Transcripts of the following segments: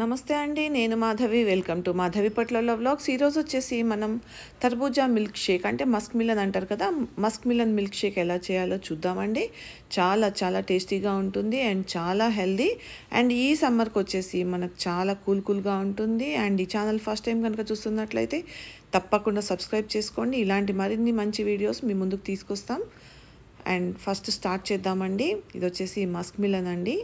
నమస్తే అండి నేను మాధవి వెల్కమ్ టు మాధవి పట్లలో వ్లాగ్స్ ఈరోజు వచ్చేసి మనం తర్బూజా మిల్క్ షేక్ అంటే మస్క్ మిలన్ అంటారు కదా మస్క్ మిలన్ మిల్క్ షేక్ ఎలా చేయాలో చూద్దామండి చాలా చాలా టేస్టీగా ఉంటుంది అండ్ చాలా హెల్దీ అండ్ ఈ సమ్మర్కి వచ్చేసి మనకు చాలా కూల్ కూల్గా ఉంటుంది అండ్ ఈ ఛానల్ ఫస్ట్ టైం కనుక చూస్తున్నట్లయితే తప్పకుండా సబ్స్క్రైబ్ చేసుకోండి ఇలాంటి మరిన్ని మంచి వీడియోస్ మీ ముందుకు తీసుకొస్తాం అండ్ ఫస్ట్ స్టార్ట్ చేద్దామండి ఇది వచ్చేసి మస్క్ మిలన్ అండి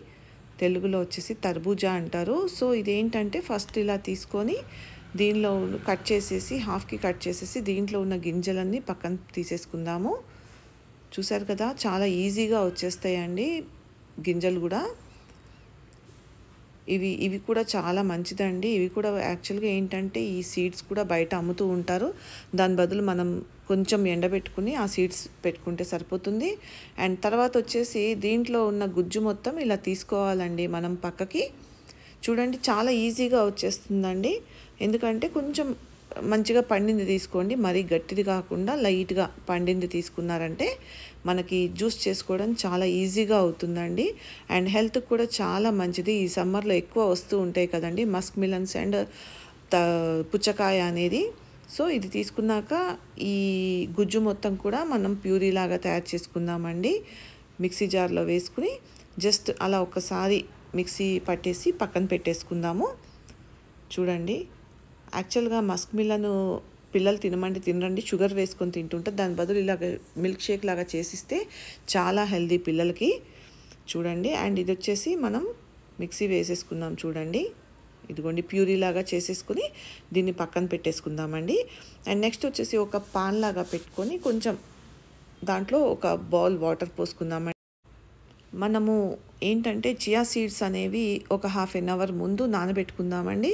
తెలుగులో వచ్చేసి తర్బూజా అంటారు సో ఇదేంటంటే ఫస్ట్ ఇలా తీసుకొని దీనిలో కట్ చేసేసి హాఫ్కి కట్ చేసేసి దీంట్లో ఉన్న గింజలన్నీ పక్కన తీసేసుకుందాము చూసారు కదా చాలా ఈజీగా వచ్చేస్తాయండి గింజలు కూడా ఇవి ఇవి కూడా చాలా మంచిదండి ఇవి కూడా యాక్చువల్గా ఏంటంటే ఈ సీడ్స్ కూడా బయట అమ్ముతూ ఉంటారు దాని బదులు మనం కొంచెం ఎండబెట్టుకుని ఆ సీడ్స్ పెట్టుకుంటే సరిపోతుంది అండ్ తర్వాత వచ్చేసి దీంట్లో ఉన్న గుజ్జు మొత్తం ఇలా తీసుకోవాలండి మనం పక్కకి చూడండి చాలా ఈజీగా వచ్చేస్తుందండి ఎందుకంటే కొంచెం మంచిగా పండింది తీసుకోండి మరీ గట్టిది కాకుండా లైట్గా పండింది తీసుకున్నారంటే మనకి జ్యూస్ చేసుకోవడం చాలా ఈజీగా అవుతుందండి అండ్ హెల్త్ కూడా చాలా మంచిది ఈ సమ్మర్లో ఎక్కువ వస్తూ ఉంటాయి కదండి మస్క్ మిలన్స్ అండ్ పుచ్చకాయ అనేది సో ఇది తీసుకున్నాక ఈ గుజ్జు మొత్తం కూడా మనం ప్యూరీలాగా తయారు చేసుకుందామండి మిక్సీ జార్లో వేసుకుని జస్ట్ అలా ఒకసారి మిక్సీ పట్టేసి పక్కన పెట్టేసుకుందాము చూడండి యాక్చువల్గా మస్క్ మిల్లను పిల్లలు తినమంటే తినరండి షుగర్ వేసుకొని తింటుంటే దాని బదులు ఇలాగ మిల్క్ షేక్ లాగా చేసిస్తే చాలా హెల్దీ పిల్లలకి చూడండి అండ్ ఇది వచ్చేసి మనం మిక్సీ వేసేసుకుందాం చూడండి ఇదిగోండి ప్యూరీ లాగా చేసేసుకుని దీన్ని పక్కన పెట్టేసుకుందామండి అండ్ నెక్స్ట్ వచ్చేసి ఒక పాన్ లాగా పెట్టుకొని కొంచెం దాంట్లో ఒక బౌల్ వాటర్ పోసుకుందామండి మనము ఏంటంటే చియా సీడ్స్ అనేవి ఒక హాఫ్ ఎన్ అవర్ ముందు నానబెట్టుకుందామండి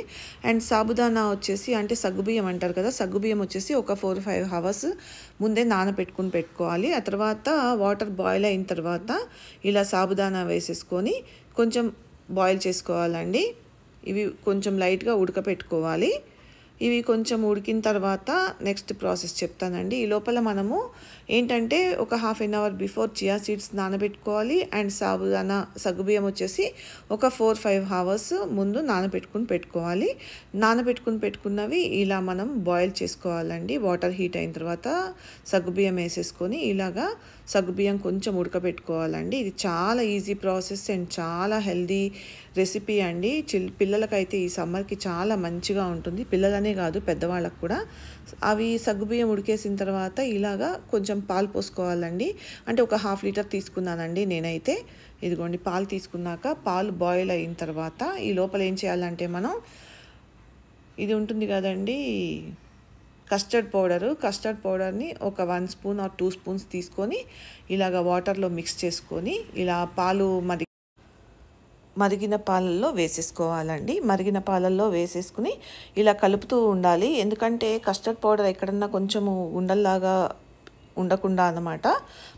అండ్ సాబుదానా వచ్చేసి అంటే సగ్గుబియ్యం అంటారు కదా సగ్గుబియ్యం వచ్చేసి ఒక ఫోర్ ఫైవ్ అవర్స్ ముందే నానబెట్టుకుని పెట్టుకోవాలి ఆ తర్వాత వాటర్ బాయిల్ అయిన తర్వాత ఇలా సాబుదానా వేసేసుకొని కొంచెం బాయిల్ చేసుకోవాలండి ఇవి కొంచెం లైట్గా ఉడకపెట్టుకోవాలి ఇవి కొంచెం ఉడికిన తర్వాత నెక్స్ట్ ప్రాసెస్ చెప్తానండి ఈ లోపల మనము ఏంటంటే ఒక half an hour before chia seeds నానబెట్టుకోవాలి అండ్ సాబుదానా సగ్గుబియ్యం వచ్చేసి ఒక ఫోర్ ఫైవ్ అవర్స్ ముందు నానబెట్టుకుని పెట్టుకోవాలి నానబెట్టుకుని పెట్టుకున్నవి ఇలా మనం బాయిల్ చేసుకోవాలండి వాటర్ హీట్ అయిన తర్వాత సగ్గుబియ్యం వేసేసుకొని ఇలాగా సగ్గుబియ్యం కొంచెం ఉడకబెట్టుకోవాలండి ఇది చాలా ఈజీ ప్రాసెస్ అండ్ చాలా హెల్దీ రెసిపీ అండి చిల్ పిల్లలకైతే ఈ సమ్మర్కి చాలా మంచిగా ఉంటుంది పిల్లలనే కాదు పెద్దవాళ్ళకు కూడా అవి సగ్గుబియ్యం ఉడికేసిన తర్వాత ఇలాగా కొంచెం పాలు పోసుకోవాలండి అంటే ఒక హాఫ్ లీటర్ తీసుకున్నానండి నేనైతే ఇదిగోండి పాలు తీసుకున్నాక పాలు బాయిల్ అయిన తర్వాత ఈ లోపల ఏం చేయాలంటే మనం ఇది ఉంటుంది కదండీ కస్టర్డ్ పౌడరు కస్టర్డ్ పౌడర్ని ఒక one spoon or two spoons తీసుకొని ఇలాగ వాటర్లో మిక్స్ చేసుకొని ఇలా పాలు మరి మరిగిన పాలల్లో వేసేసుకోవాలండి మరిగిన పాలల్లో వేసేసుకుని ఇలా కలుపుతూ ఉండాలి ఎందుకంటే కస్టర్డ్ పౌడర్ ఎక్కడన్నా కొంచెము ఉండల్లాగా ఉండకుండా అనమాట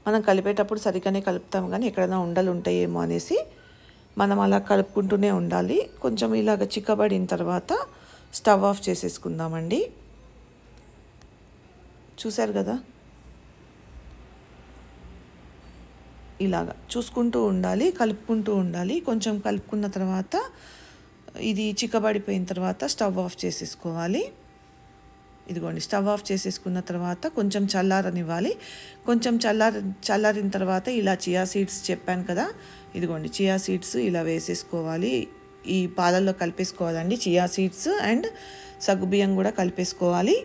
మనం కలిపేటప్పుడు సరిగ్గానే కలుపుతాం కానీ ఎక్కడైనా ఉండలు ఉంటాయేమో అనేసి మనం అలా కలుపుకుంటూనే ఉండాలి కొంచెం ఇలాగ చిక్కబడిన తర్వాత స్టవ్ ఆఫ్ చేసేసుకుందామండి చూశారు కదా ఇలాగా చూసుకుంటూ ఉండాలి కలుపుకుంటూ ఉండాలి కొంచెం కలుపుకున్న తర్వాత ఇది చిక్కబడిపోయిన తర్వాత స్టవ్ ఆఫ్ చేసేసుకోవాలి ఇదిగోండి స్టవ్ ఆఫ్ చేసేసుకున్న తర్వాత కొంచెం చల్లారనివ్వాలి కొంచెం చల్లార చల్లారిన తర్వాత ఇలా చియా సీడ్స్ చెప్పాను కదా ఇదిగోండి చియా సీడ్స్ ఇలా వేసేసుకోవాలి ఈ పాలల్లో కలిపేసుకోవాలండి చియా సీడ్స్ అండ్ సగ్గుబియ్యం కూడా కలిపేసుకోవాలి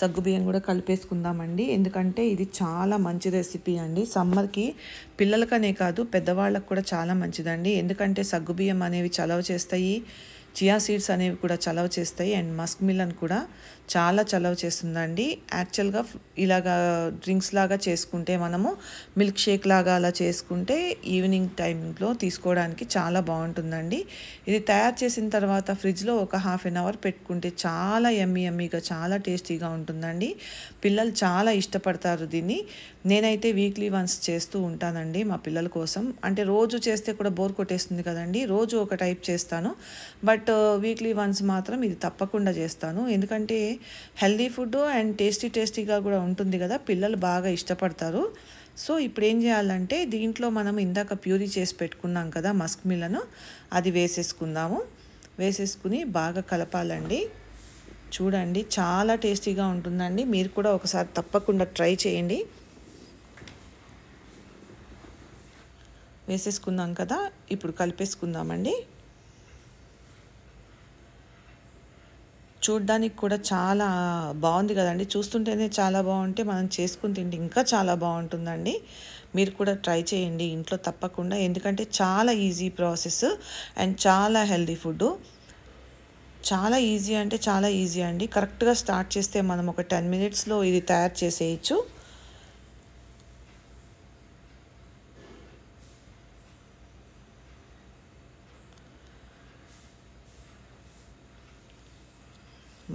సగ్గుబియ్యం కూడా కలిపేసుకుందామండి ఎందుకంటే ఇది చాలా మంచి రెసిపీ అండి సమ్మర్కి పిల్లలకనే కాదు పెద్దవాళ్ళకు కూడా చాలా మంచిదండి ఎందుకంటే సగ్గుబియ్యం అనేవి చలవ చేస్తాయి చియా సీడ్స్ అనేవి కూడా చలవ చేస్తాయి అండ్ మస్క్ మిలన్ కూడా చాలా చలవ చేస్తుందండి యాక్చువల్గా ఇలాగా డ్రింక్స్ లాగా చేసుకుంటే మనము మిల్క్ షేక్ లాగా అలా చేసుకుంటే ఈవినింగ్ టైంలో తీసుకోవడానికి చాలా బాగుంటుందండి ఇది తయారు చేసిన తర్వాత ఫ్రిడ్జ్లో ఒక హాఫ్ ఎన్ అవర్ పెట్టుకుంటే చాలా ఎమ్మి ఎమ్మిగా చాలా టేస్టీగా ఉంటుందండి పిల్లలు చాలా ఇష్టపడతారు దీన్ని నేనైతే వీక్లీ వన్స్ చేస్తూ ఉంటానండి మా పిల్లల కోసం అంటే రోజు చేస్తే కూడా బోర్ కొట్టేస్తుంది కదండి రోజు ఒక టైప్ చేస్తాను but but weekly uh, once మాత్రం ఇది తప్పకుండా చేస్తాను ఎందుకంటే హెల్దీ ఫుడ్ అండ్ టేస్టీ టేస్టీగా కూడా ఉంటుంది కదా పిల్లలు బాగా ఇష్టపడతారు సో ఇప్పుడు ఏం చేయాలంటే దీంట్లో మనం ఇందాక ప్యూరీ చేసి పెట్టుకున్నాం కదా మస్క్ మిల్లను అది వేసేసుకుందాము వేసేసుకుని బాగా కలపాలండి చూడండి చాలా టేస్టీగా ఉంటుందండి మీరు కూడా ఒకసారి తప్పకుండా ట్రై చేయండి వేసేసుకుందాం కదా ఇప్పుడు కలిపేసుకుందామండి చూడ్డానికి కూడా చాలా బాగుంది కదండి చూస్తుంటేనే చాలా బాగుంటే మనం చేసుకుని తింటే ఇంకా చాలా బాగుంటుందండి మీరు కూడా ట్రై చేయండి ఇంట్లో తప్పకుండా ఎందుకంటే చాలా ఈజీ ప్రాసెస్ అండ్ చాలా హెల్దీ ఫుడ్ చాలా ఈజీ అంటే చాలా ఈజీ అండి కరెక్ట్గా స్టార్ట్ చేస్తే మనం ఒక టెన్ మినిట్స్లో ఇది తయారు చేసేయచ్చు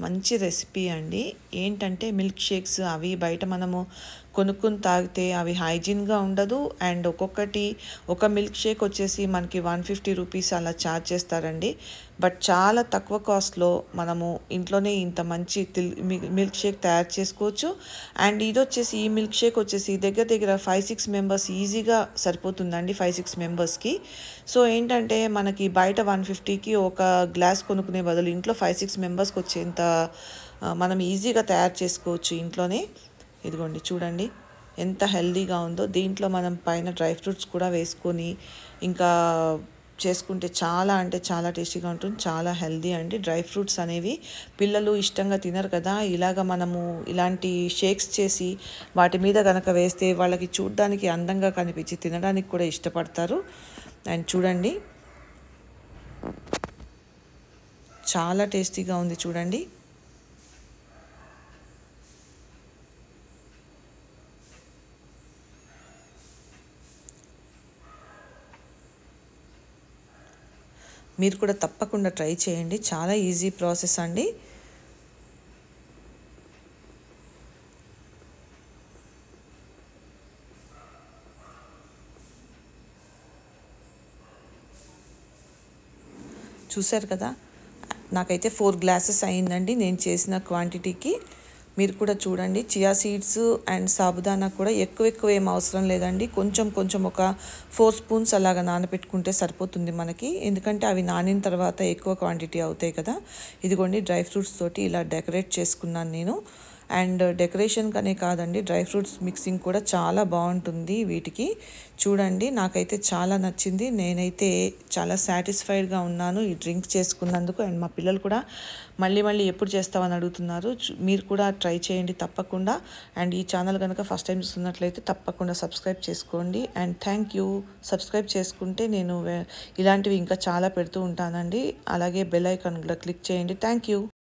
మంచి రెసిపీ అండి ఏంటంటే మిల్క్ షేక్స్ అవి బయట మనము కొనుక్కుని తాగితే అవి హైజీన్గా ఉండదు అండ్ ఒక్కొక్కటి ఒక మిల్క్ షేక్ వచ్చేసి మనకి వన్ ఫిఫ్టీ రూపీస్ అలా ఛార్జ్ చేస్తారండి బట్ చాలా తక్కువ కాస్ట్లో మనము ఇంట్లోనే ఇంత మంచి మిల్క్ షేక్ తయారు చేసుకోవచ్చు అండ్ ఇది వచ్చేసి ఈ మిల్క్ షేక్ వచ్చేసి దగ్గర దగ్గర ఫైవ్ సిక్స్ మెంబర్స్ ఈజీగా సరిపోతుందండి ఫైవ్ సిక్స్ మెంబర్స్కి సో ఏంటంటే మనకి బయట వన్ ఫిఫ్టీకి ఒక గ్లాస్ కొనుక్కునే బదులు ఇంట్లో ఫైవ్ సిక్స్ మెంబర్స్కి వచ్చేంత మనం ఈజీగా తయారు చేసుకోవచ్చు ఇంట్లోనే ఇదిగోండి చూడండి ఎంత హెల్దీగా ఉందో దీంట్లో మనం పైన డ్రై ఫ్రూట్స్ కూడా వేసుకొని ఇంకా చేసుకుంటే చాలా అంటే చాలా టేస్టీగా ఉంటుంది చాలా హెల్దీ అండి డ్రై ఫ్రూట్స్ అనేవి పిల్లలు ఇష్టంగా తినరు కదా ఇలాగ మనము ఇలాంటి షేక్స్ చేసి వాటి మీద కనుక వేస్తే వాళ్ళకి చూడడానికి అందంగా కనిపించి తినడానికి కూడా ఇష్టపడతారు అండ్ చూడండి చాలా టేస్టీగా ఉంది చూడండి మీరు కూడా తప్పకుండా ట్రై చేయండి చాలా ఈజీ ప్రాసెస్ అండి చూశారు కదా నాకైతే ఫోర్ గ్లాసెస్ అయిందండి నేను చేసిన క్వాంటిటీకి మీరు కూడా చూడండి చియా సీడ్స్ అండ్ సాబుదానా కూడా ఎక్కువ ఎక్కువ ఏం అవసరం లేదండి కొంచెం కొంచెం ఒక ఫోర్ స్పూన్స్ అలాగ నానబెట్టుకుంటే సరిపోతుంది మనకి ఎందుకంటే అవి నానిన తర్వాత ఎక్కువ క్వాంటిటీ అవుతాయి కదా ఇదిగోండి డ్రై ఫ్రూట్స్ తోటి ఇలా డెకరేట్ చేసుకున్నాను నేను అండ్ డెకరేషన్కనే కాదండి డ్రై ఫ్రూట్స్ మిక్సింగ్ కూడా చాలా బాగుంటుంది వీటికి చూడండి నాకైతే చాలా నచ్చింది నేనైతే చాలా సాటిస్ఫైడ్గా ఉన్నాను ఈ డ్రింక్ చేసుకున్నందుకు అండ్ మా పిల్లలు కూడా మళ్ళీ మళ్ళీ ఎప్పుడు చేస్తామని అడుగుతున్నారు మీరు కూడా ట్రై చేయండి తప్పకుండా అండ్ ఈ ఛానల్ కనుక ఫస్ట్ టైం చూస్తున్నట్లయితే తప్పకుండా సబ్స్క్రైబ్ చేసుకోండి అండ్ థ్యాంక్ యూ సబ్స్క్రైబ్ చేసుకుంటే నేను ఇలాంటివి ఇంకా చాలా పెడుతూ ఉంటానండి అలాగే బెల్ ఐకాన్ కూడా క్లిక్ చేయండి థ్యాంక్ యూ